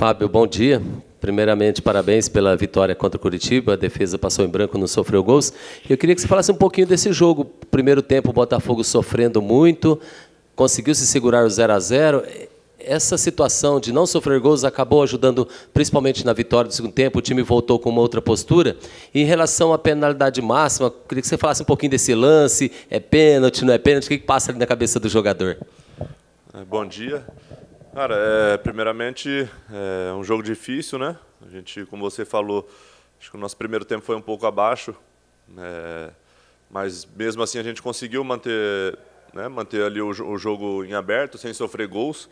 Fábio, bom dia. Primeiramente, parabéns pela vitória contra o Curitiba. A defesa passou em branco, não sofreu gols. Eu queria que você falasse um pouquinho desse jogo. Primeiro tempo, o Botafogo sofrendo muito, conseguiu se segurar o 0 a 0 essa situação de não sofrer gols acabou ajudando, principalmente na vitória do segundo tempo. O time voltou com uma outra postura. E em relação à penalidade máxima, queria que você falasse um pouquinho desse lance: é pênalti, não é pênalti? O que passa ali na cabeça do jogador? Bom dia. Cara, é, primeiramente é um jogo difícil, né? A gente, como você falou, acho que o nosso primeiro tempo foi um pouco abaixo, né? mas mesmo assim a gente conseguiu manter, né? manter ali o, o, jogo em aberto, sem sofrer gols,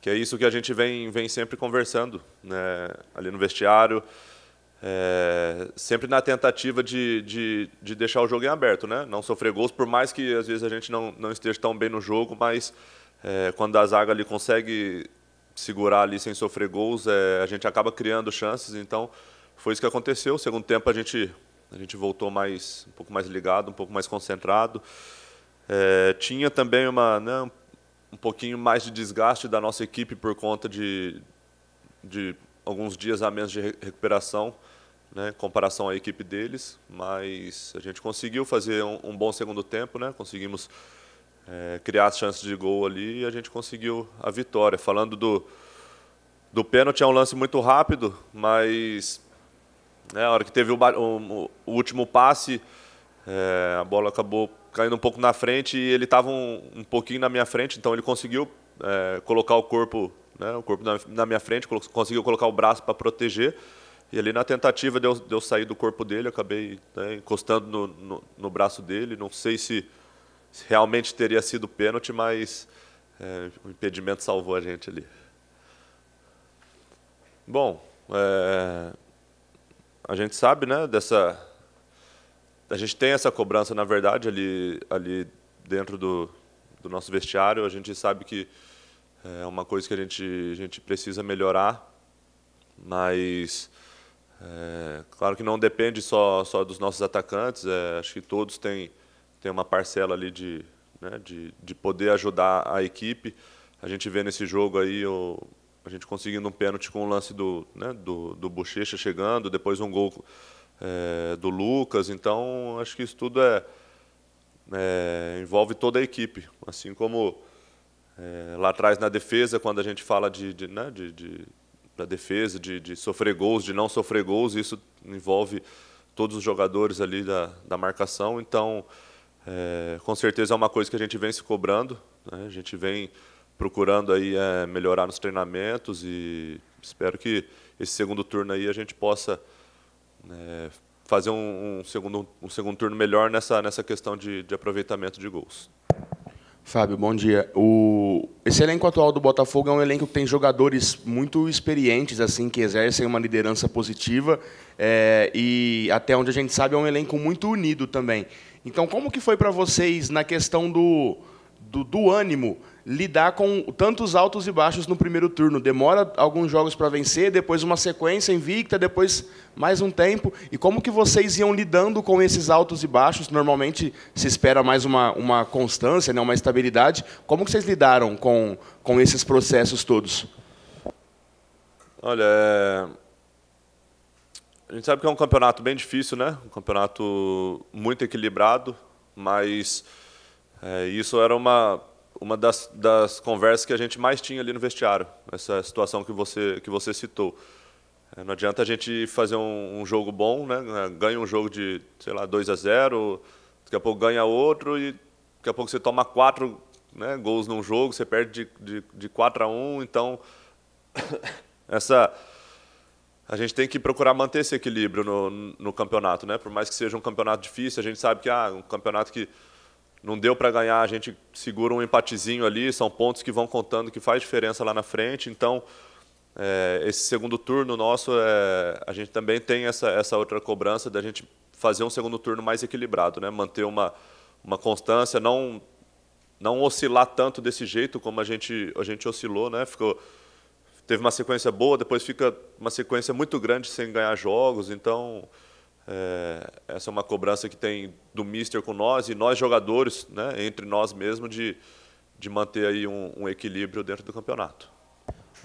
que é isso que a gente vem, vem sempre conversando, né? Ali no vestiário, é, sempre na tentativa de, de, de, deixar o jogo em aberto, né? Não sofrer gols, por mais que às vezes a gente não, não esteja tão bem no jogo, mas é, quando a zaga ali consegue segurar ali sem sofrer gols, é, a gente acaba criando chances. Então, foi isso que aconteceu. segundo tempo a gente a gente voltou mais um pouco mais ligado, um pouco mais concentrado. É, tinha também uma né, um pouquinho mais de desgaste da nossa equipe por conta de, de alguns dias a menos de recuperação, né, em comparação à equipe deles, mas a gente conseguiu fazer um, um bom segundo tempo, né? Conseguimos é, criar as chances de gol ali e a gente conseguiu a vitória. Falando do, do pênalti, é um lance muito rápido, mas né, a hora que teve o, o, o último passe, é, a bola acabou caindo um pouco na frente e ele estava um, um pouquinho na minha frente, então ele conseguiu é, colocar o corpo, né, o corpo na, na minha frente, conseguiu colocar o braço para proteger. E ali na tentativa de eu, de eu, sair do corpo dele, acabei né, encostando no, no, no braço dele. Não sei se realmente teria sido pênalti, mas é, o impedimento salvou a gente ali. Bom, é, a gente sabe, né, dessa... A gente tem essa cobrança, na verdade, ali, ali dentro do, do nosso vestiário. A gente sabe que é, é uma coisa que a gente, a gente precisa melhorar, mas é, claro que não depende só, só dos nossos atacantes. É, acho que todos têm tem uma parcela ali de, né, de, de poder ajudar a equipe. A gente vê nesse jogo aí o, a gente conseguindo um pênalti com o lance do, né, do, do Bochecha chegando, depois um gol é, do Lucas. Então, acho que isso tudo é, é envolve toda a equipe. Assim como é, lá atrás na defesa, quando a gente fala de, de, né, de, de da defesa, de, de sofrer gols, de não sofrer gols, isso envolve todos os jogadores ali da, da marcação. Então, é, com certeza é uma coisa que a gente vem se cobrando, né? a gente vem procurando aí é, melhorar nos treinamentos e espero que esse segundo turno aí a gente possa é, fazer um, um, segundo, um segundo turno melhor nessa, nessa questão de, de aproveitamento de gols. Fábio, bom dia. O... Esse elenco atual do Botafogo é um elenco que tem jogadores muito experientes, assim, que exercem uma liderança positiva. É... E até onde a gente sabe é um elenco muito unido também. Então, como que foi para vocês na questão do, do, do ânimo lidar com tantos altos e baixos no primeiro turno. Demora alguns jogos para vencer, depois uma sequência invicta, depois mais um tempo. E como que vocês iam lidando com esses altos e baixos? Normalmente se espera mais uma, uma constância, né, uma estabilidade. Como que vocês lidaram com, com esses processos todos? Olha, é... a gente sabe que é um campeonato bem difícil, né? Um campeonato muito equilibrado, mas é, isso era uma uma das, das conversas que a gente mais tinha ali no vestiário, essa situação que você, que você citou. É, não adianta a gente fazer um, um, jogo bom, né? É, ganha um jogo de, sei lá, 2 a 0 daqui a pouco ganha outro e daqui a pouco você toma quatro né, gols num jogo, você perde de, de, de 4 a 1 então essa a gente tem que procurar manter esse equilíbrio no, no campeonato, né? Por mais que seja um campeonato difícil, a gente sabe que ah, um campeonato que não deu para ganhar, a gente segura um empatezinho ali, são pontos que vão contando que faz diferença lá na frente. Então, é, esse segundo turno nosso, é, a gente também tem essa, essa outra cobrança da gente fazer um segundo turno mais equilibrado, né? manter uma, uma constância, não, não oscilar tanto desse jeito como a gente, a gente oscilou, né? Ficou, teve uma sequência boa, depois fica uma sequência muito grande sem ganhar jogos, então é, essa é uma cobrança que tem do mister com nós e nós jogadores, né, entre nós mesmos, de, de manter aí um, um equilíbrio dentro do campeonato.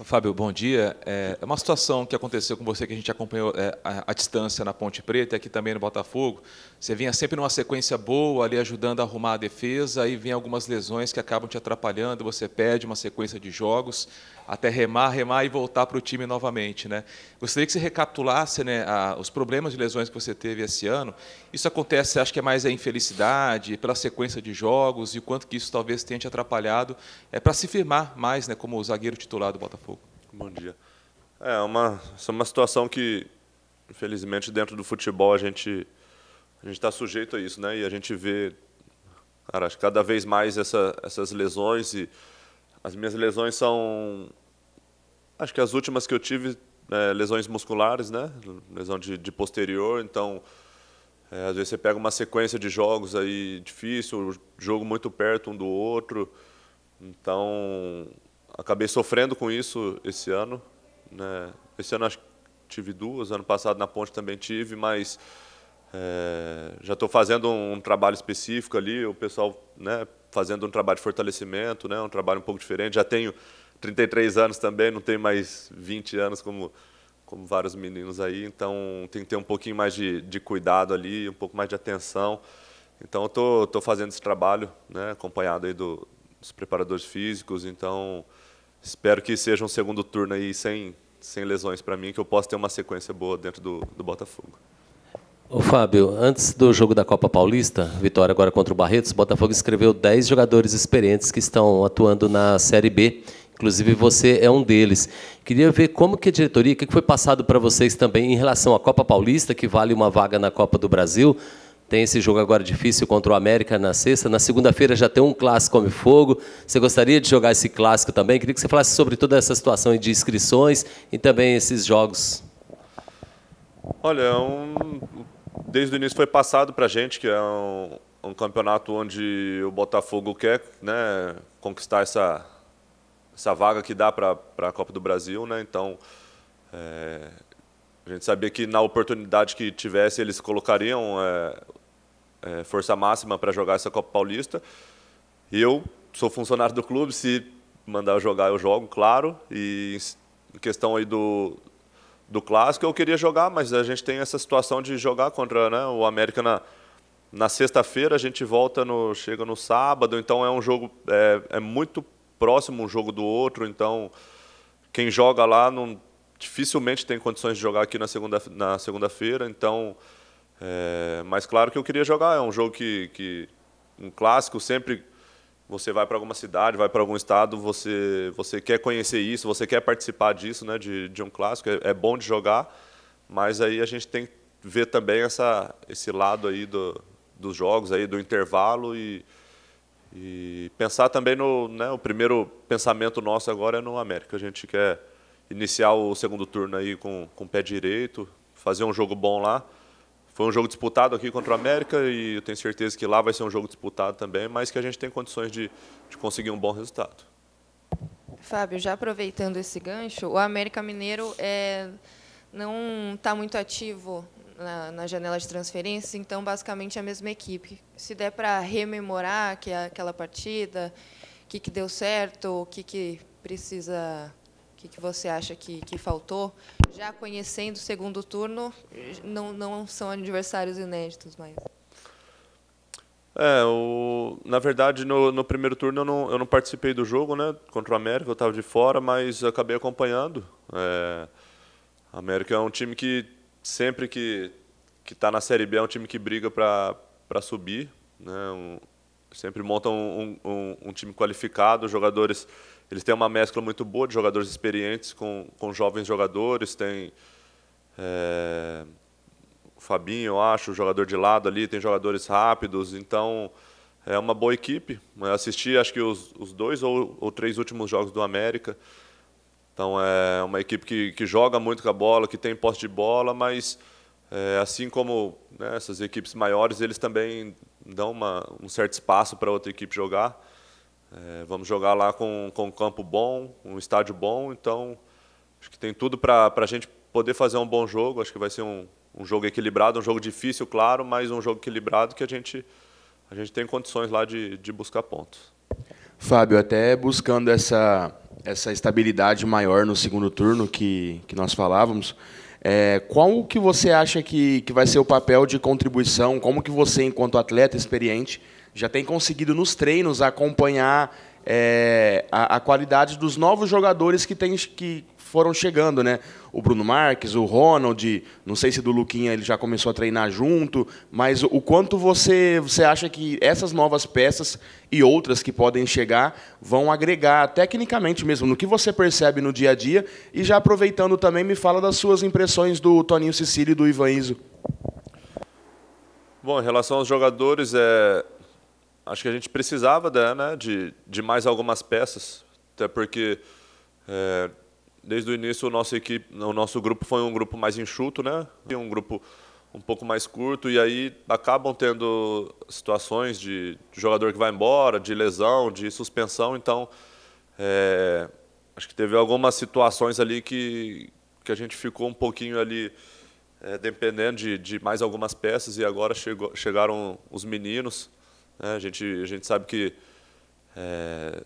Fábio, bom dia. É, é uma situação que aconteceu com você, que a gente acompanhou é, a, a, distância na Ponte Preta, e aqui também no Botafogo. Você vinha sempre numa sequência boa, ali ajudando a arrumar a defesa, aí vem algumas lesões que acabam te atrapalhando, você perde uma sequência de jogos, até remar, remar e voltar para o time novamente. Né? Gostaria que você recapitulasse né, a, os problemas de lesões que você teve esse ano. Isso acontece, acho que é mais a infelicidade, pela sequência de jogos, e o quanto que isso talvez tenha te atrapalhado é, para se firmar mais né, como o zagueiro titular do Botafogo. Bom dia. É uma, é uma situação que, infelizmente, dentro do futebol a gente a gente está sujeito a isso, né? E a gente vê, cara, cada vez mais essa, essas lesões e as minhas lesões são, acho que as últimas que eu tive, é, lesões musculares, né? Lesão de, de posterior, então é, às vezes você pega uma sequência de jogos aí difícil, jogo muito perto um do outro, então acabei sofrendo com isso esse ano. Né? Esse ano acho que tive duas, ano passado na Ponte também tive, mas é, já estou fazendo um, um, trabalho específico ali, o pessoal né, fazendo um trabalho de fortalecimento, né, um trabalho um pouco diferente. Já tenho 33 anos também, não tenho mais 20 anos como, como vários meninos aí, então tem que ter um pouquinho mais de, de cuidado ali, um pouco mais de atenção. Então estou fazendo esse trabalho, né, acompanhado aí do, os preparadores físicos. Então, espero que seja um segundo turno aí sem, sem lesões para mim, que eu possa ter uma sequência boa dentro do, do Botafogo. Ô, Fábio, antes do jogo da Copa Paulista, vitória agora contra o Barretos, o Botafogo escreveu 10 jogadores experientes que estão atuando na Série B. Inclusive, você é um deles. Queria ver como que a diretoria, o que foi passado para vocês também em relação à Copa Paulista, que vale uma vaga na Copa do Brasil, tem esse jogo agora difícil contra o América na sexta. Na segunda-feira já tem um clássico Come Fogo. Você gostaria de jogar esse clássico também? Queria que você falasse sobre toda essa situação de inscrições e também esses jogos. Olha, é um, desde o início foi passado para a gente que é um, um, campeonato onde o Botafogo quer né, conquistar essa, essa vaga que dá para a Copa do Brasil. Né? Então, é, a gente sabia que na oportunidade que tivesse eles colocariam é, é, força máxima para jogar essa Copa Paulista. Eu sou funcionário do clube, se mandar eu jogar, eu jogo, claro. E em questão aí do, do clássico, eu queria jogar, mas a gente tem essa situação de jogar contra né, o América na, na sexta-feira, a gente volta no. chega no sábado, então é um jogo. É, é muito próximo um jogo do outro, então quem joga lá não, dificilmente tem condições de jogar aqui na segunda-feira, na segunda -feira, então. É, mas claro que eu queria jogar, é um jogo que, que um clássico sempre você vai para alguma cidade, vai para algum estado, você você quer conhecer isso, você quer participar disso, né, de, de um clássico, é, é bom de jogar, mas aí a gente tem que ver também essa esse lado aí do, dos jogos aí do intervalo e e pensar também no né, o primeiro pensamento nosso agora é no América. A gente quer iniciar o segundo turno aí com, com o pé direito, fazer um jogo bom lá. Foi um jogo disputado aqui contra o América e eu tenho certeza que lá vai ser um jogo disputado também, mas que a gente tem condições de, de conseguir um bom resultado. Fábio, já aproveitando esse gancho, o América Mineiro é, não está muito ativo na, na, janela de transferência, então basicamente a mesma equipe. Se der para rememorar que é aquela partida, o que, que deu certo, o que, que precisa que, que você acha que, que faltou? Já conhecendo o segundo turno, não, não são adversários inéditos mais. É, o, na verdade, no, no primeiro turno eu não, eu não participei do jogo né, contra o América, eu estava de fora, mas acabei acompanhando. É, a América é um time que sempre que está na Série B é um time que briga para subir. Né, um, sempre monta um, um, um time qualificado, jogadores eles têm uma mescla muito boa de jogadores experientes com, com jovens jogadores. Tem é, o Fabinho, eu acho, o jogador de lado ali, tem jogadores rápidos. Então, é uma boa equipe. Eu assisti, acho que, os, os dois ou, ou três últimos jogos do América. Então, é uma equipe que, que joga muito com a bola, que tem posse de bola, mas é, assim como né, essas equipes maiores, eles também dão uma, um certo espaço para outra equipe jogar. É, vamos jogar lá com, com um campo bom, um estádio bom, então acho que tem tudo para a gente poder fazer um bom jogo. Acho que vai ser um, um jogo equilibrado, um jogo difícil, claro, mas um jogo equilibrado que a gente, a gente tem condições lá de, de buscar pontos. Fábio, até buscando essa, essa estabilidade maior no segundo turno que, que nós falávamos, é, qual que você acha que, que vai ser o papel de contribuição? Como que você, enquanto atleta experiente, já tem conseguido nos treinos acompanhar é, a, a, qualidade dos novos jogadores que, tem, que foram chegando, né? O Bruno Marques, o Ronald, não sei se do Luquinha ele já começou a treinar junto, mas o quanto você, você acha que essas novas peças e outras que podem chegar vão agregar tecnicamente mesmo, no que você percebe no dia a dia? E já aproveitando também, me fala das suas impressões do Toninho Cecílio e do Ivan Iso. Bom, em relação aos jogadores, é, acho que a gente precisava né, né, de, de mais algumas peças, até porque é, desde o início o nosso, equipe, o nosso grupo foi um grupo mais enxuto, né? um grupo um pouco mais curto, e aí acabam tendo situações de, de jogador que vai embora, de lesão, de suspensão, então é, acho que teve algumas situações ali que, que a gente ficou um pouquinho ali é, dependendo de, de mais algumas peças, e agora chegou, chegaram os meninos, né? A, gente, a gente sabe que é,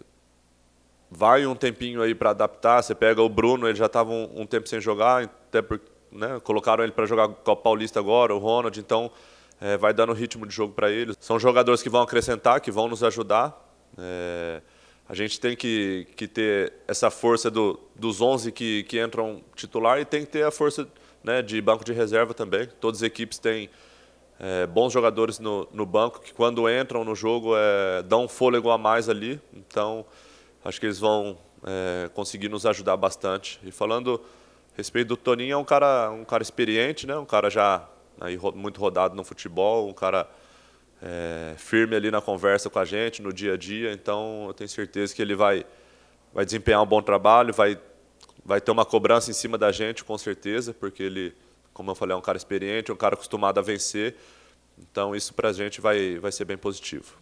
vai um tempinho aí para adaptar. Você pega o Bruno, ele já estava um, um, tempo sem jogar, até porque né, colocaram ele para jogar Copa Paulista agora, o Ronald, então é, vai dando ritmo de jogo para ele. São jogadores que vão acrescentar, que vão nos ajudar. É, a gente tem que, que ter essa força do, dos 11 que, que entram titular e tem que ter a força né, de banco de reserva também. Todas as equipes têm é, bons jogadores no, no, banco que quando entram no jogo é, dão um fôlego a mais ali. Então acho que eles vão é, conseguir nos ajudar bastante. E falando a respeito do Toninho, é um cara, um cara experiente, né? um cara já aí, muito rodado no futebol, um cara é, firme ali na conversa com a gente, no dia a dia. Então eu tenho certeza que ele vai, vai desempenhar um bom trabalho, vai, vai ter uma cobrança em cima da gente, com certeza, porque ele como eu falei, é um cara experiente, um cara acostumado a vencer. Então, isso para a gente vai, vai ser bem positivo.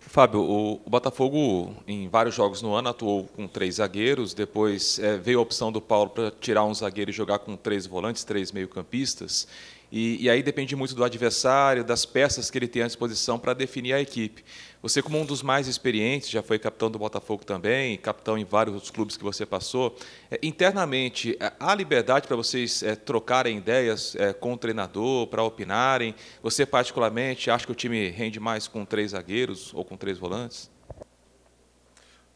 Fábio, o, o, Botafogo, em vários jogos no ano, atuou com três zagueiros. Depois é, veio a opção do Paulo para tirar um zagueiro e jogar com três volantes, três meio-campistas. E, e, aí depende muito do adversário, das peças que ele tem à disposição para definir a equipe. Você, como um dos mais experientes, já foi capitão do Botafogo também, capitão em vários outros clubes que você passou. É, internamente, é, há liberdade para vocês é, trocarem ideias é, com o treinador, para opinarem? Você, particularmente, acha que o time rende mais com três zagueiros ou com três volantes?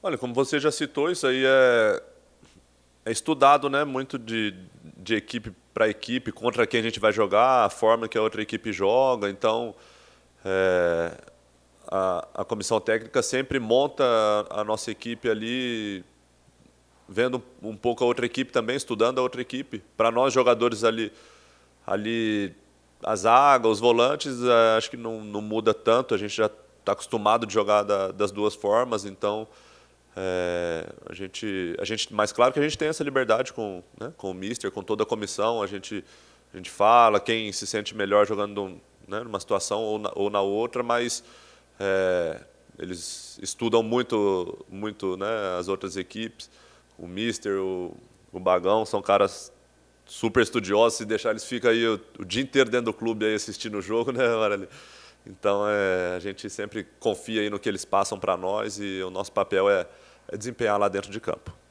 Olha, como você já citou, isso aí é, é estudado né, muito de, de equipe para a equipe, contra quem a gente vai jogar, a forma que a outra equipe joga. Então, é, a, a comissão técnica sempre monta a nossa equipe ali, vendo um pouco a outra equipe também, estudando a outra equipe. Para nós, jogadores ali, ali a zaga, os volantes, é, acho que não, não muda tanto, a gente já está acostumado de jogar da, das duas formas, então. É, a gente, a gente, mas claro que a gente tem essa liberdade com, né, com o mister, com toda a comissão, a gente, a gente fala quem se sente melhor jogando né, numa situação ou na, ou na outra, mas é, eles estudam muito, muito né, as outras equipes, o mister, o, o Bagão, são caras super estudiosos, se deixar eles ficam aí o, o dia inteiro dentro do clube aí assistindo o jogo, né, Marali? Então é, a gente sempre confia aí no que eles passam para nós e o nosso papel é desempenhar lá dentro de campo.